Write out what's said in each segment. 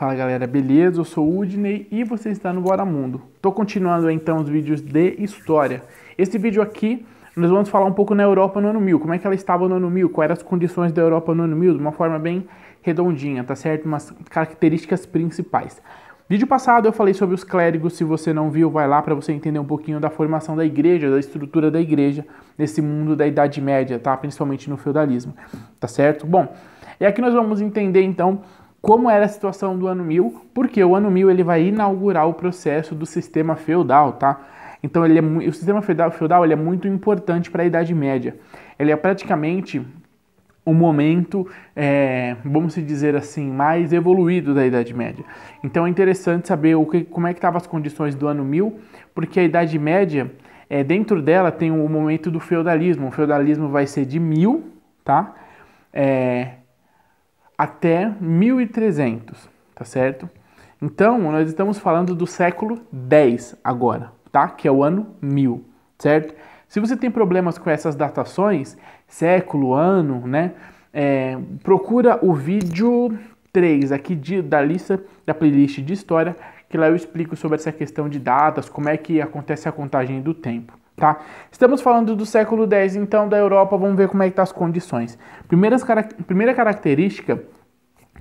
Fala galera, beleza? Eu sou o Udney e você está no Bora Mundo. Tô continuando então os vídeos de história. Esse vídeo aqui nós vamos falar um pouco na Europa no ano 1000, como é que ela estava no ano 1000, quais eram as condições da Europa no ano 1000, de uma forma bem redondinha, tá certo? Umas características principais. Vídeo passado eu falei sobre os clérigos, se você não viu, vai lá para você entender um pouquinho da formação da igreja, da estrutura da igreja nesse mundo da Idade Média, tá? Principalmente no feudalismo, tá certo? Bom, e é aqui nós vamos entender então como era a situação do ano 1000, porque o ano 1000 ele vai inaugurar o processo do sistema feudal, tá? Então ele é, o sistema feudal, feudal ele é muito importante para a Idade Média. Ele é praticamente o momento, é, vamos dizer assim, mais evoluído da Idade Média. Então é interessante saber o que, como é que estavam as condições do ano 1000, porque a Idade Média, é, dentro dela tem o momento do feudalismo. O feudalismo vai ser de 1000, tá? É, até 1300, tá certo? Então, nós estamos falando do século 10 agora, tá? Que é o ano 1000, certo? Se você tem problemas com essas datações, século, ano, né? É, procura o vídeo 3 aqui de, da lista da playlist de história, que lá eu explico sobre essa questão de datas, como é que acontece a contagem do tempo. Tá? Estamos falando do século 10, então, da Europa, vamos ver como é que tá as condições. Primeiras, primeira característica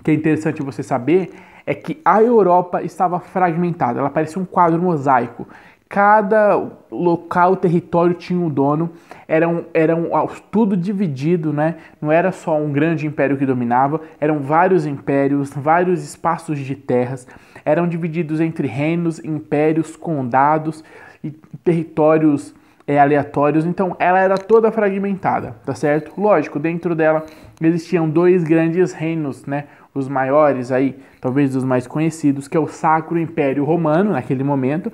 que é interessante você saber é que a Europa estava fragmentada, ela parecia um quadro mosaico. Cada local, território tinha um dono, eram, eram ah, tudo dividido, né? não era só um grande império que dominava, eram vários impérios, vários espaços de terras, eram divididos entre reinos, impérios, condados e territórios é, aleatórios, então ela era toda fragmentada, tá certo? Lógico, dentro dela existiam dois grandes reinos, né? os maiores aí, talvez os mais conhecidos, que é o Sacro Império Romano, naquele momento,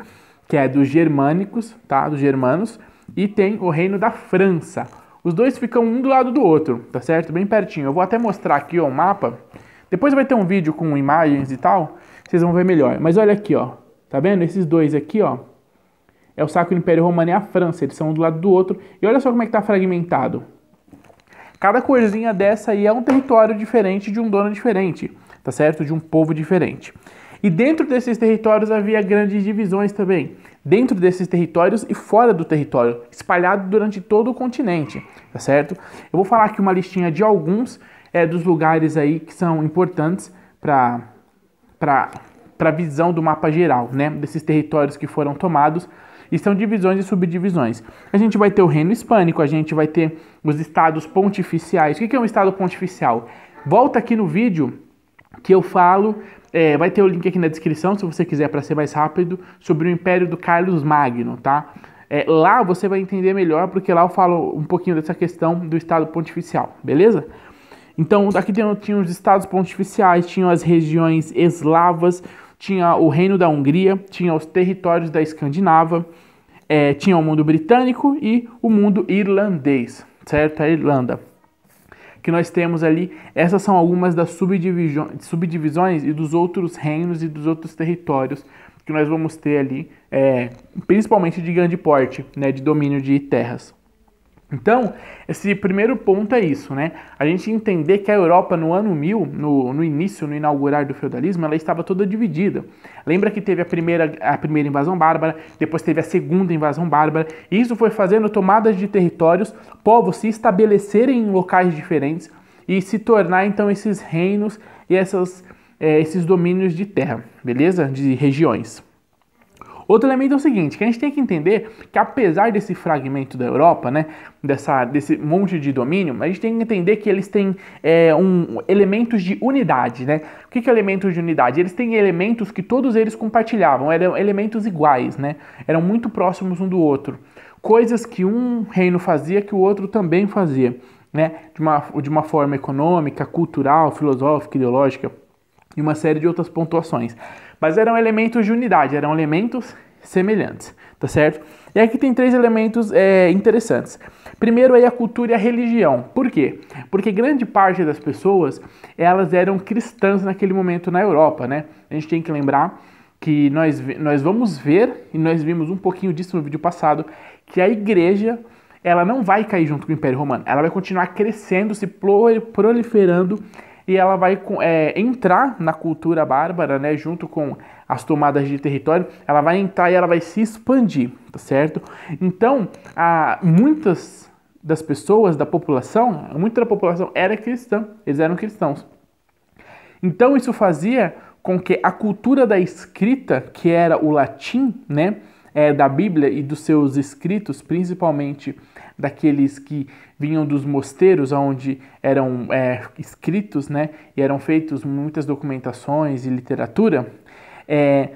que é dos germânicos, tá? Dos germanos, e tem o Reino da França. Os dois ficam um do lado do outro, tá certo? Bem pertinho. Eu vou até mostrar aqui ó, o mapa. Depois vai ter um vídeo com imagens e tal, vocês vão ver melhor. Mas olha aqui, ó. Tá vendo? Esses dois aqui, ó. É o Sacro Império Romano e a França, eles são um do lado do outro. E olha só como é que tá fragmentado. Cada corzinha dessa aí é um território diferente de um dono diferente, tá certo? De um povo diferente. E dentro desses territórios havia grandes divisões também, dentro desses territórios e fora do território, espalhado durante todo o continente, tá certo? Eu vou falar aqui uma listinha de alguns é, dos lugares aí que são importantes para para a visão do mapa geral, né? Desses territórios que foram tomados e são divisões e subdivisões. A gente vai ter o reino hispânico, a gente vai ter os estados pontificiais. O que é um estado pontificial? Volta aqui no vídeo que eu falo, é, vai ter o link aqui na descrição, se você quiser para ser mais rápido, sobre o Império do Carlos Magno, tá? É, lá você vai entender melhor, porque lá eu falo um pouquinho dessa questão do Estado Pontificial, beleza? Então, aqui tinha, tinha os estados pontificiais, tinham as regiões eslavas, tinha o Reino da Hungria, tinha os territórios da Escandinava, é, tinha o mundo britânico e o mundo irlandês, certo? A Irlanda. Que nós temos ali, essas são algumas das subdivisões e dos outros reinos e dos outros territórios que nós vamos ter ali, é, principalmente de grande porte, né, de domínio de terras. Então, esse primeiro ponto é isso, né? A gente entender que a Europa no ano 1000, no, no início, no inaugurar do feudalismo, ela estava toda dividida. Lembra que teve a primeira, a primeira invasão bárbara, depois teve a segunda invasão bárbara, e isso foi fazendo tomadas de territórios, povos se estabelecerem em locais diferentes e se tornar então esses reinos e essas, é, esses domínios de terra, beleza? De regiões. Outro elemento é o seguinte, que a gente tem que entender que apesar desse fragmento da Europa, né, dessa, desse monte de domínio, a gente tem que entender que eles têm é, um, elementos de unidade, né? O que, que é elementos de unidade? Eles têm elementos que todos eles compartilhavam, eram elementos iguais, né? Eram muito próximos um do outro. Coisas que um reino fazia que o outro também fazia, né? De uma, de uma forma econômica, cultural, filosófica, ideológica e uma série de outras pontuações. Mas eram elementos de unidade, eram elementos semelhantes, tá certo? E aqui tem três elementos é, interessantes. Primeiro aí a cultura e a religião. Por quê? Porque grande parte das pessoas, elas eram cristãs naquele momento na Europa, né? A gente tem que lembrar que nós, nós vamos ver, e nós vimos um pouquinho disso no vídeo passado, que a igreja, ela não vai cair junto com o Império Romano. Ela vai continuar crescendo, se proliferando e ela vai é, entrar na cultura bárbara, né, junto com as tomadas de território, ela vai entrar e ela vai se expandir, tá certo? Então, muitas das pessoas da população, muita da população era cristã, eles eram cristãos. Então isso fazia com que a cultura da escrita, que era o latim, né, é, da Bíblia e dos seus escritos, principalmente daqueles que vinham dos mosteiros onde eram é, escritos né, e eram feitos muitas documentações e literatura, é,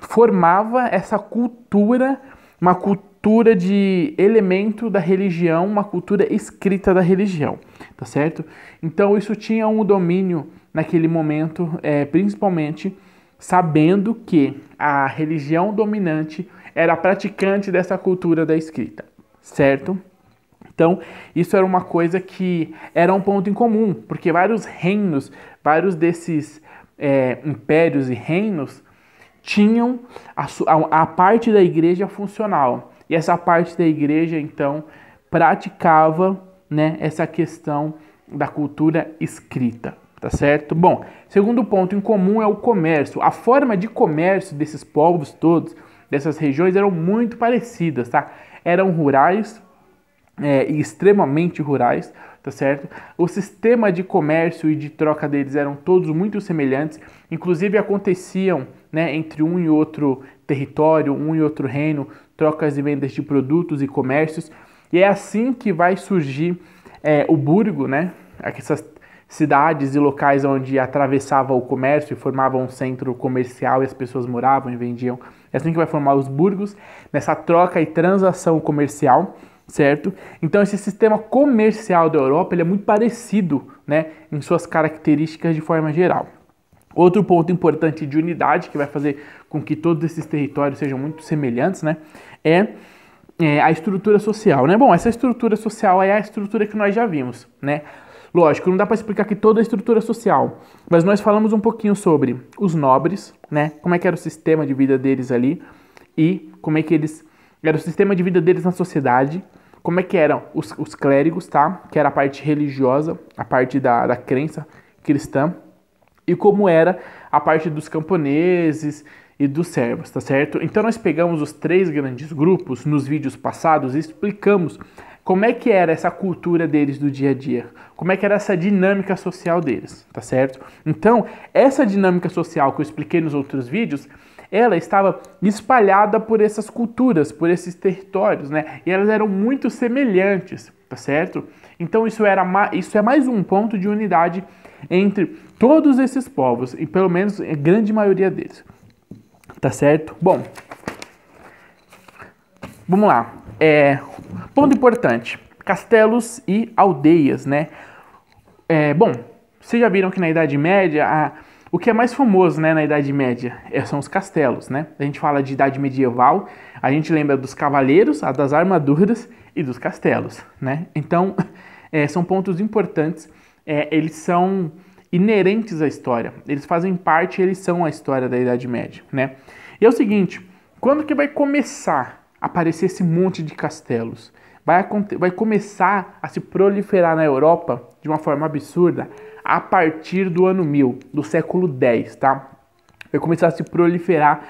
formava essa cultura, uma cultura de elemento da religião, uma cultura escrita da religião, tá certo? Então isso tinha um domínio naquele momento, é, principalmente sabendo que a religião dominante era praticante dessa cultura da escrita certo? Então, isso era uma coisa que era um ponto em comum, porque vários reinos, vários desses é, impérios e reinos tinham a, a, a parte da igreja funcional. E essa parte da igreja, então, praticava né, essa questão da cultura escrita, tá certo? Bom, segundo ponto em comum é o comércio. A forma de comércio desses povos todos, dessas regiões, eram muito parecidas, tá? eram rurais, é, extremamente rurais, tá certo? O sistema de comércio e de troca deles eram todos muito semelhantes, inclusive aconteciam né, entre um e outro território, um e outro reino, trocas e vendas de produtos e comércios, e é assim que vai surgir é, o burgo, né? Essas cidades e locais onde atravessava o comércio e formava um centro comercial e as pessoas moravam e vendiam é assim que vai formar os burgos, nessa troca e transação comercial, certo? Então esse sistema comercial da Europa ele é muito parecido né, em suas características de forma geral. Outro ponto importante de unidade, que vai fazer com que todos esses territórios sejam muito semelhantes, né, é, é a estrutura social. Né? Bom, essa estrutura social é a estrutura que nós já vimos. Né? Lógico, não dá para explicar aqui toda a estrutura social, mas nós falamos um pouquinho sobre os nobres, né? Como é que era o sistema de vida deles ali e como é que eles era o sistema de vida deles na sociedade, como é que eram os, os clérigos, tá? Que era a parte religiosa, a parte da, da crença cristã e como era a parte dos camponeses e dos servos, tá certo? Então nós pegamos os três grandes grupos nos vídeos passados e explicamos como é que era essa cultura deles do dia a dia, como é que era essa dinâmica social deles, tá certo? Então, essa dinâmica social que eu expliquei nos outros vídeos, ela estava espalhada por essas culturas, por esses territórios, né? E elas eram muito semelhantes, tá certo? Então, isso, era isso é mais um ponto de unidade entre todos esses povos, e pelo menos a grande maioria deles, tá certo? Bom, vamos lá. É, Ponto importante: castelos e aldeias, né? É, bom, vocês já viram que na Idade Média a, o que é mais famoso né, na Idade Média é, são os castelos, né? A gente fala de Idade Medieval, a gente lembra dos cavaleiros, das armaduras e dos castelos, né? Então, é, são pontos importantes, é, eles são inerentes à história, eles fazem parte, eles são a história da Idade Média, né? E é o seguinte, quando que vai começar aparecer esse monte de castelos. Vai, vai começar a se proliferar na Europa de uma forma absurda a partir do ano 1000, do século 10, tá? Vai começar a se proliferar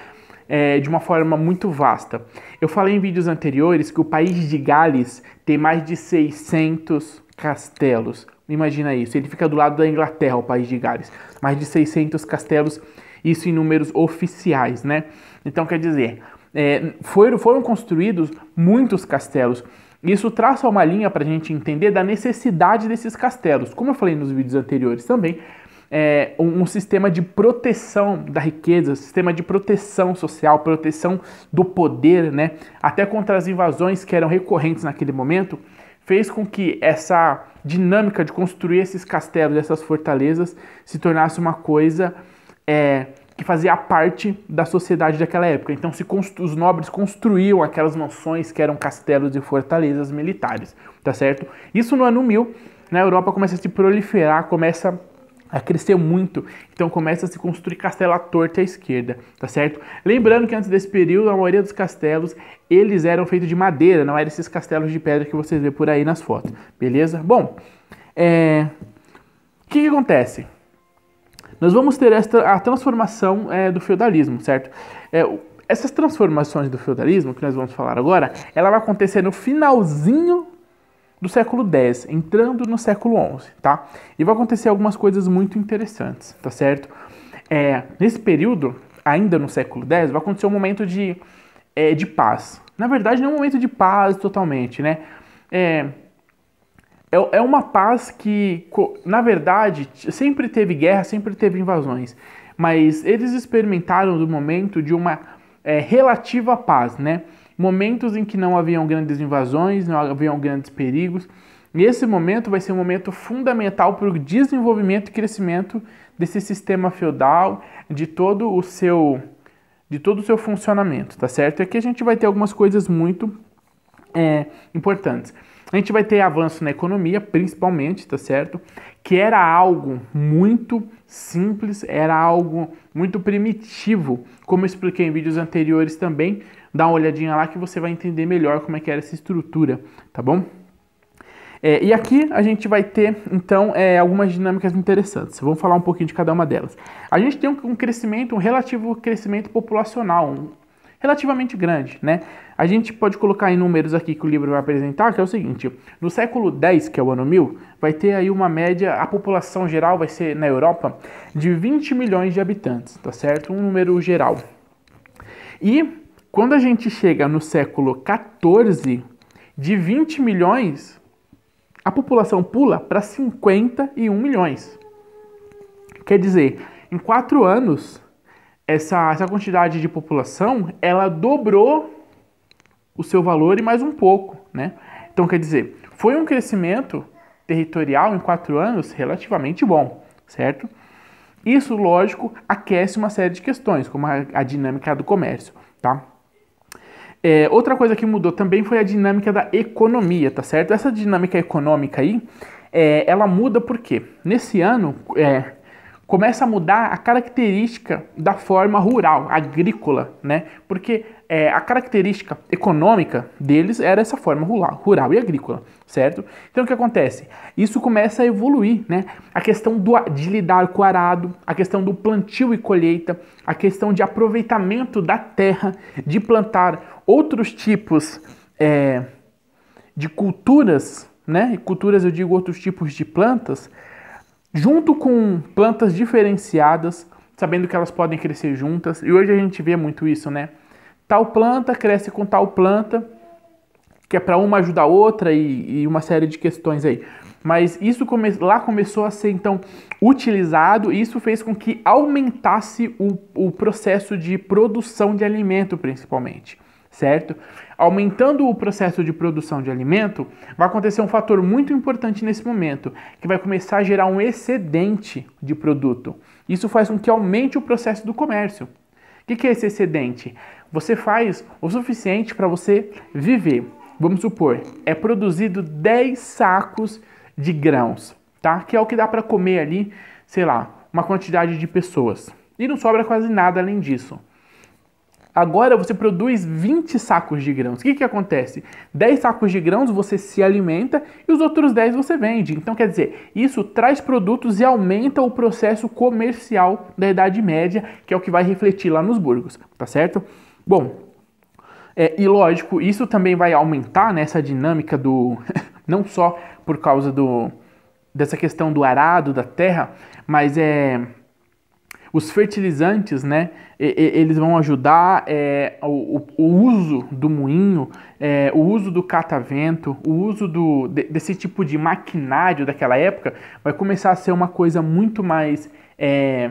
é, de uma forma muito vasta. Eu falei em vídeos anteriores que o país de Gales tem mais de 600 castelos. Imagina isso, ele fica do lado da Inglaterra, o país de Gales. Mais de 600 castelos, isso em números oficiais, né? Então quer dizer, é, foram, foram construídos muitos castelos. Isso traça uma linha para a gente entender da necessidade desses castelos. Como eu falei nos vídeos anteriores também, é, um, um, sistema de proteção da riqueza, sistema de proteção social, proteção do poder, né? até contra as invasões que eram recorrentes naquele momento, fez com que essa dinâmica de construir esses castelos, essas fortalezas, se tornasse uma coisa é, que fazia parte da sociedade daquela época. Então os nobres construíam aquelas mansões que eram castelos e fortalezas militares, tá certo? Isso no ano 1000, na né, Europa começa a se proliferar, começa a crescer muito, então começa a se construir castelo à torta à esquerda, tá certo? Lembrando que antes desse período, a maioria dos castelos, eles eram feitos de madeira, não eram esses castelos de pedra que vocês vê por aí nas fotos, beleza? Bom, é... o que, que acontece? nós vamos ter esta, a transformação é, do feudalismo, certo? É, essas transformações do feudalismo, que nós vamos falar agora, ela vai acontecer no finalzinho do século X, entrando no século XI, tá? E vai acontecer algumas coisas muito interessantes, tá certo? É, nesse período, ainda no século X, vai acontecer um momento de, é, de paz. Na verdade, não é um momento de paz totalmente, né? É, é, é uma paz que, na verdade, sempre teve guerra, sempre teve invasões, mas eles experimentaram do momento de uma é, relativa paz, né? Momentos em que não haviam grandes invasões, não haviam grandes perigos. E esse momento vai ser um momento fundamental para o desenvolvimento e crescimento desse sistema feudal, de todo o seu de todo o seu funcionamento, tá certo? E aqui a gente vai ter algumas coisas muito é, importantes. A gente vai ter avanço na economia, principalmente, tá certo? Que era algo muito simples, era algo muito primitivo, como eu expliquei em vídeos anteriores também. Dá uma olhadinha lá que você vai entender melhor como é que era essa estrutura, tá bom? É, e aqui a gente vai ter, então, é, algumas dinâmicas interessantes. Vamos falar um pouquinho de cada uma delas. A gente tem um, crescimento, um relativo crescimento populacional, um relativamente grande, né? A gente pode colocar em números aqui que o livro vai apresentar, que é o seguinte: no século X, que é o ano 1000, vai ter aí uma média, a população geral vai ser na Europa de 20 milhões de habitantes, tá certo? Um número geral. E quando a gente chega no século XIV, de 20 milhões, a população pula para 51 milhões. Quer dizer, em quatro anos, essa, essa quantidade de população, ela dobrou o seu valor e mais um pouco, né? Então, quer dizer, foi um crescimento territorial em quatro anos relativamente bom, certo? Isso, lógico, aquece uma série de questões, como a, a dinâmica do comércio, tá? É, outra coisa que mudou também foi a dinâmica da economia, tá certo? Essa dinâmica econômica aí, é, ela muda porque nesse ano, é, começa a mudar a característica da forma rural, agrícola, né? Porque é, a característica econômica deles era essa forma rural, rural e agrícola, certo? Então o que acontece? Isso começa a evoluir, né? A questão do, de lidar com o arado, a questão do plantio e colheita, a questão de aproveitamento da terra, de plantar outros tipos é, de culturas, né? E culturas eu digo outros tipos de plantas junto com plantas diferenciadas, sabendo que elas podem crescer juntas. E hoje a gente vê muito isso, né? Tal planta cresce com tal planta, que é para uma ajudar a outra e, e, uma série de questões aí. Mas isso come lá começou a ser então utilizado e isso fez com que aumentasse o, o processo de produção de alimento, principalmente, certo? aumentando o processo de produção de alimento, vai acontecer um fator muito importante nesse momento, que vai começar a gerar um excedente de produto. Isso faz com que aumente o processo do comércio. O que é esse excedente? Você faz o suficiente para você viver. Vamos supor, é produzido 10 sacos de grãos, tá? Que é o que dá para comer ali, sei lá, uma quantidade de pessoas. E não sobra quase nada além disso. Agora você produz 20 sacos de grãos. O que, que acontece? 10 sacos de grãos você se alimenta e os outros 10 você vende. Então, quer dizer, isso traz produtos e aumenta o processo comercial da Idade Média, que é o que vai refletir lá nos burgos, tá certo? Bom, é, e lógico, isso também vai aumentar nessa né, dinâmica do. não só por causa do dessa questão do arado, da terra, mas é os fertilizantes, né, eles vão ajudar é, o, o, uso do moinho, é, o uso do catavento, o uso do, desse tipo de maquinário daquela época vai começar a ser uma coisa muito mais é,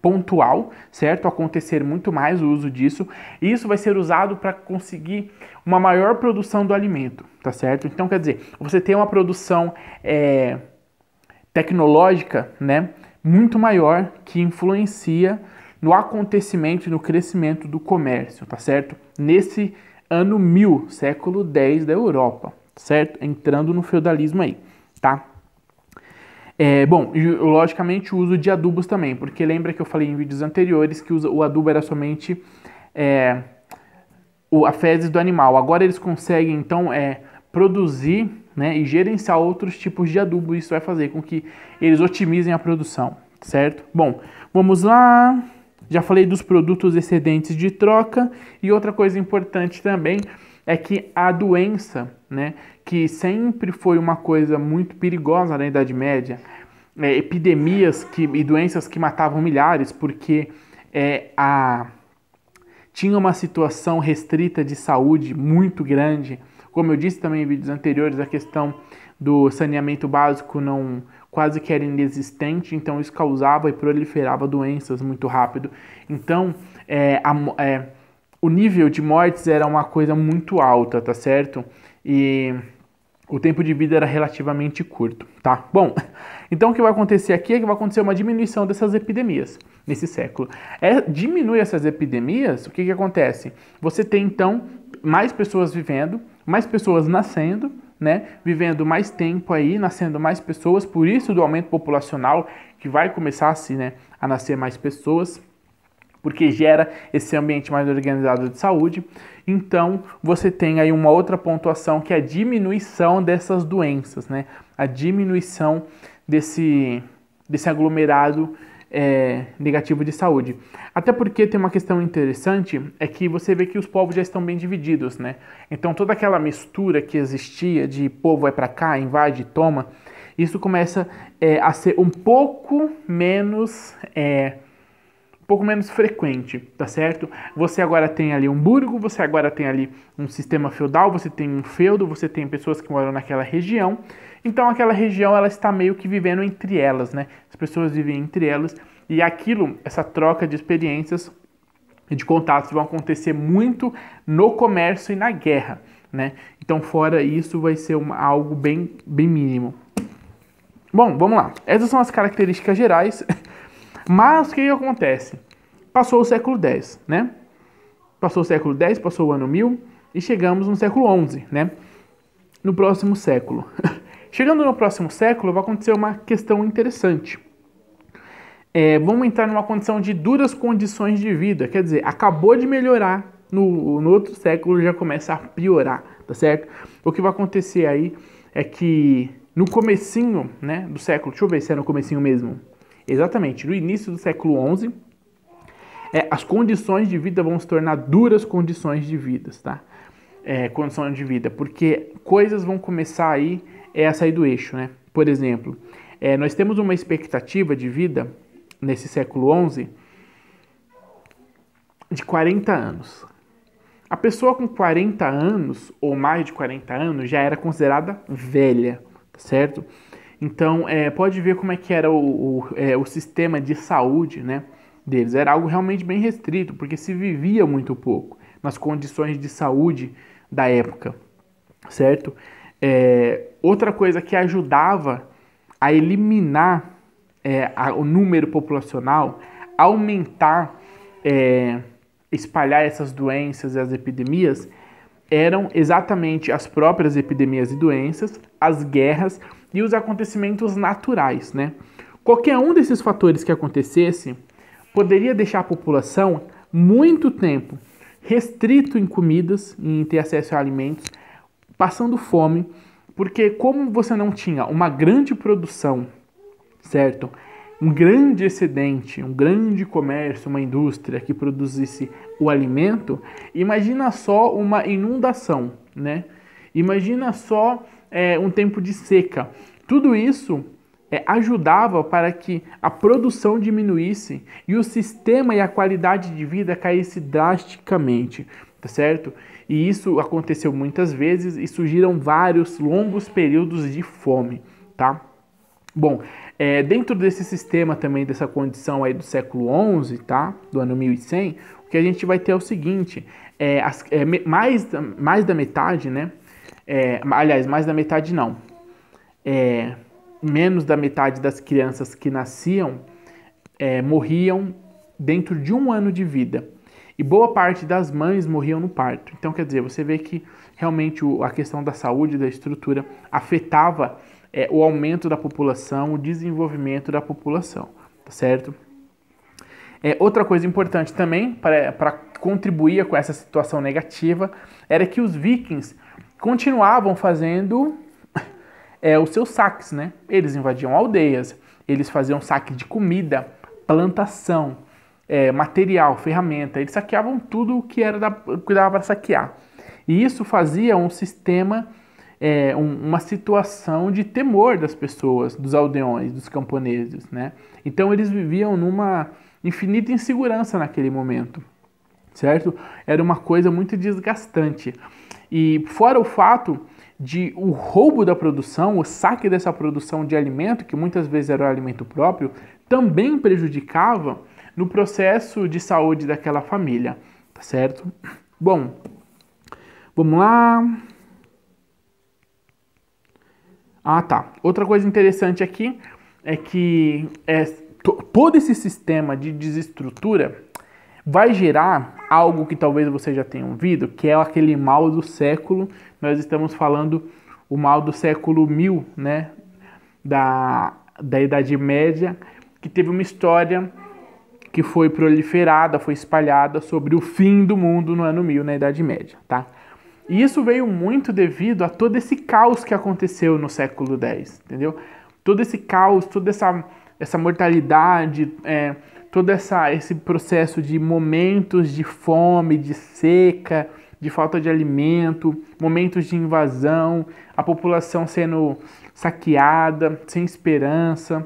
pontual, certo? Acontecer muito mais o uso disso. E isso vai ser usado para conseguir uma maior produção do alimento, tá certo? Então, quer dizer, você tem uma produção é, tecnológica, né? muito maior que influencia no acontecimento e no crescimento do comércio, tá certo? Nesse ano 1000, século 10 da Europa, certo? Entrando no feudalismo aí, tá? É, bom, e logicamente o uso de adubos também, porque lembra que eu falei em vídeos anteriores que o adubo era somente é, a fezes do animal. Agora eles conseguem, então, é, produzir né, e gerenciar outros tipos de adubo. Isso vai fazer com que eles otimizem a produção, certo? Bom, vamos lá. Já falei dos produtos excedentes de troca e outra coisa importante também é que a doença, né, que sempre foi uma coisa muito perigosa na Idade Média, é, epidemias que, e doenças que matavam milhares porque é, a, tinha uma situação restrita de saúde muito grande como eu disse também em vídeos anteriores, a questão do saneamento básico não quase que era inexistente, então isso causava e proliferava doenças muito rápido. Então, é, a, é, o nível de mortes era uma coisa muito alta, tá certo? E o tempo de vida era relativamente curto, tá? Bom, então o que vai acontecer aqui é que vai acontecer uma diminuição dessas epidemias nesse século. É, diminui essas epidemias, o que, que acontece? Você tem então mais pessoas vivendo, mais pessoas nascendo, né? Vivendo mais tempo aí, nascendo mais pessoas, por isso do aumento populacional que vai começar a, assim, se, né, a nascer mais pessoas, porque gera esse ambiente mais organizado de saúde. Então, você tem aí uma outra pontuação que é a diminuição dessas doenças, né? A diminuição desse desse aglomerado é, negativo de saúde. Até porque tem uma questão interessante, é que você vê que os povos já estão bem divididos, né? Então toda aquela mistura que existia de povo é para cá, invade, toma, isso começa é, a ser um pouco menos é, um pouco menos frequente, tá certo? Você agora tem ali um burgo, você agora tem ali um sistema feudal, você tem um feudo, você tem pessoas que moram naquela região então aquela região ela está meio que vivendo entre elas, né? As pessoas vivem entre elas e aquilo, essa troca de experiências e de contatos vão acontecer muito no comércio e na guerra, né? Então fora isso vai ser uma, algo bem, bem mínimo. Bom, vamos lá. Essas são as características gerais. Mas o que acontece? Passou o século X, né? Passou o século X, passou o ano 1000 e chegamos no século XI, né? No próximo século. Chegando no próximo século, vai acontecer uma questão interessante. É, vamos entrar numa condição de duras condições de vida, quer dizer, acabou de melhorar, no, no outro século já começa a piorar, tá certo? O que vai acontecer aí é que no comecinho né, do século, deixa eu ver se é no comecinho mesmo, exatamente, no início do século XI, é, as condições de vida vão se tornar duras condições de vida, tá? É, condições de vida, porque coisas vão começar aí é a sair do eixo, né? Por exemplo, é, nós temos uma expectativa de vida nesse século XI de 40 anos. A pessoa com 40 anos ou mais de 40 anos já era considerada velha, tá certo? Então, é, pode ver como é que era o, o, é, o sistema de saúde, né? Deles era algo realmente bem restrito, porque se vivia muito pouco nas condições de saúde da época, certo? É, outra coisa que ajudava a eliminar é, a, o número populacional, aumentar, é, espalhar essas doenças e as epidemias, eram exatamente as próprias epidemias e doenças, as guerras e os acontecimentos naturais, né? Qualquer um desses fatores que acontecesse poderia deixar a população muito tempo restrito em comidas, em ter acesso a alimentos, passando fome, porque como você não tinha uma grande produção, certo? Um grande excedente, um grande comércio, uma indústria que produzisse o alimento, imagina só uma inundação, né? Imagina só é, um tempo de seca. Tudo isso é, ajudava para que a produção diminuísse e o sistema e a qualidade de vida caísse drasticamente, tá certo? E isso aconteceu muitas vezes e surgiram vários longos períodos de fome, tá? Bom, é, dentro desse sistema também, dessa condição aí do século XI, tá? Do ano 1100, o que a gente vai ter é o seguinte, é, as, é, mais, mais da metade, né? É, aliás, mais da metade não. É, menos da metade das crianças que nasciam é, morriam dentro de um ano de vida. E boa parte das mães morriam no parto. Então, quer dizer, você vê que realmente a questão da saúde, da estrutura, afetava é, o aumento da população, o desenvolvimento da população, tá certo? É, outra coisa importante também para contribuir com essa situação negativa era que os vikings continuavam fazendo é, os seus saques, né? Eles invadiam aldeias, eles faziam saque de comida, plantação é, material, ferramenta. Eles saqueavam tudo o que era da, que dava para saquear. E isso fazia um sistema, é, um, uma situação de temor das pessoas, dos aldeões, dos camponeses. Né? Então eles viviam numa infinita insegurança naquele momento, certo? Era uma coisa muito desgastante. E fora o fato de o roubo da produção, o saque dessa produção de alimento, que muitas vezes era o alimento próprio, também prejudicava no processo de saúde daquela família, tá certo? Bom, vamos lá. Ah, tá. Outra coisa interessante aqui é que é, todo esse sistema de desestrutura vai gerar algo que talvez você já tenha ouvido, que é aquele mal do século. Nós estamos falando o mal do século mil, né? Da, da Idade Média, que teve uma história que foi proliferada, foi espalhada sobre o fim do mundo no ano 1000, na Idade Média, tá? E isso veio muito devido a todo esse caos que aconteceu no século X, entendeu? Todo esse caos, toda essa, essa mortalidade, é, todo essa, esse processo de momentos de fome, de seca, de falta de alimento, momentos de invasão, a população sendo saqueada, sem esperança,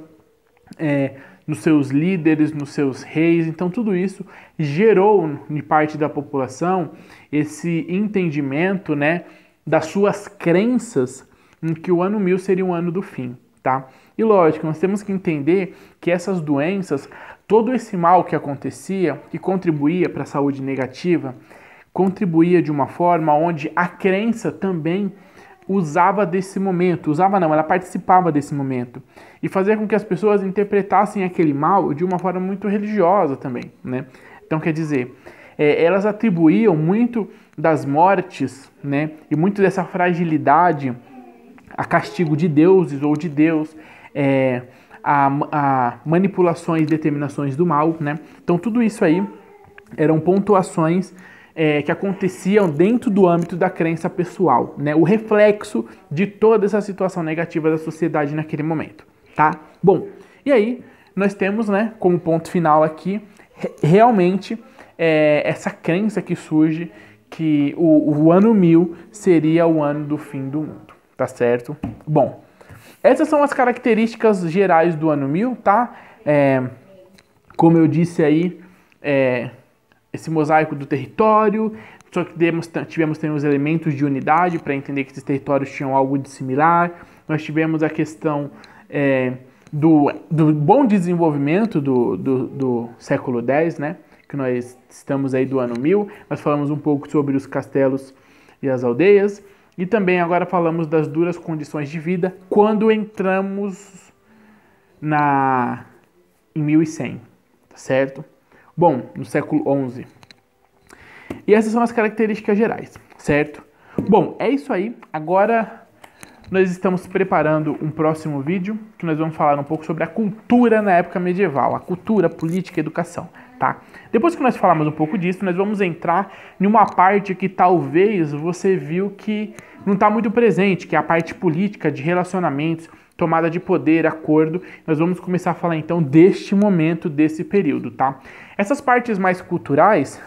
é, nos seus líderes, nos seus reis. Então, tudo isso gerou em parte da população esse entendimento né, das suas crenças em que o ano 1000 seria um ano do fim. Tá? E lógico, nós temos que entender que essas doenças, todo esse mal que acontecia, que contribuía para a saúde negativa, contribuía de uma forma onde a crença também usava desse momento, usava não, ela participava desse momento e fazia com que as pessoas interpretassem aquele mal de uma forma muito religiosa também, né? Então quer dizer, é, elas atribuíam muito das mortes, né, e muito dessa fragilidade a castigo de deuses ou de Deus, é, a, a manipulações, determinações do mal, né? Então tudo isso aí eram pontuações é, que aconteciam dentro do âmbito da crença pessoal, né? O reflexo de toda essa situação negativa da sociedade naquele momento, tá? Bom, e aí nós temos, né, como ponto final aqui, realmente é, essa crença que surge que o, o ano 1000 seria o ano do fim do mundo, tá certo? Bom, essas são as características gerais do ano 1000, tá? É, como eu disse aí, é, esse mosaico do território, só que tivemos, tivemos também os elementos de unidade para entender que esses territórios tinham algo de similar. Nós tivemos a questão é, do, do bom desenvolvimento do, do, do século X, né? que nós estamos aí do ano 1000. Nós falamos um pouco sobre os castelos e as aldeias. E também agora falamos das duras condições de vida quando entramos na em 1100, tá certo? Bom, no século XI. E essas são as características gerais, certo? Bom, é isso aí. Agora nós estamos preparando um próximo vídeo que nós vamos falar um pouco sobre a cultura na época medieval, a cultura, política e educação, tá? Depois que nós falarmos um pouco disso, nós vamos entrar em uma parte que talvez você viu que não está muito presente, que é a parte política de relacionamentos, tomada de poder, acordo. Nós vamos começar a falar então deste momento, desse período, tá? Essas partes mais culturais,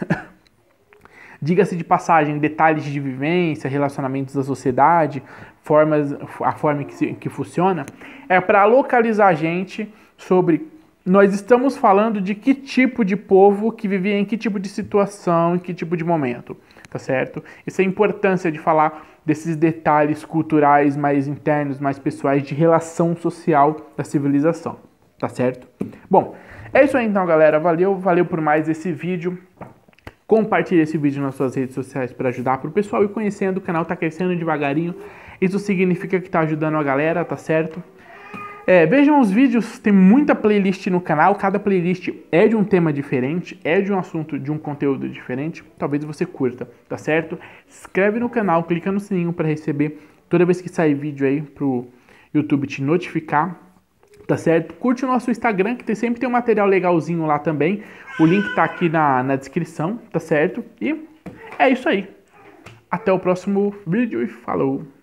diga-se de passagem, detalhes de vivência, relacionamentos da sociedade, formas, a forma que, se, que funciona, é para localizar a gente sobre nós estamos falando de que tipo de povo que vivia em que tipo de situação, em que tipo de momento, tá certo? Essa é a importância de falar desses detalhes culturais mais internos, mais pessoais de relação social da civilização, tá certo? Bom, é isso aí então, galera. Valeu, valeu por mais esse vídeo. Compartilhe esse vídeo nas suas redes sociais para ajudar pro o pessoal e conhecendo. O canal está crescendo devagarinho. Isso significa que está ajudando a galera, tá certo? É, vejam os vídeos, tem muita playlist no canal. Cada playlist é de um tema diferente, é de um assunto, de um conteúdo diferente. Talvez você curta, tá certo? Se inscreve no canal, clica no sininho para receber toda vez que sair vídeo aí pro YouTube te notificar tá certo? Curte o nosso Instagram, que tem, sempre tem um material legalzinho lá também. O link tá aqui na, na descrição, tá certo? E é isso aí. Até o próximo vídeo e falou!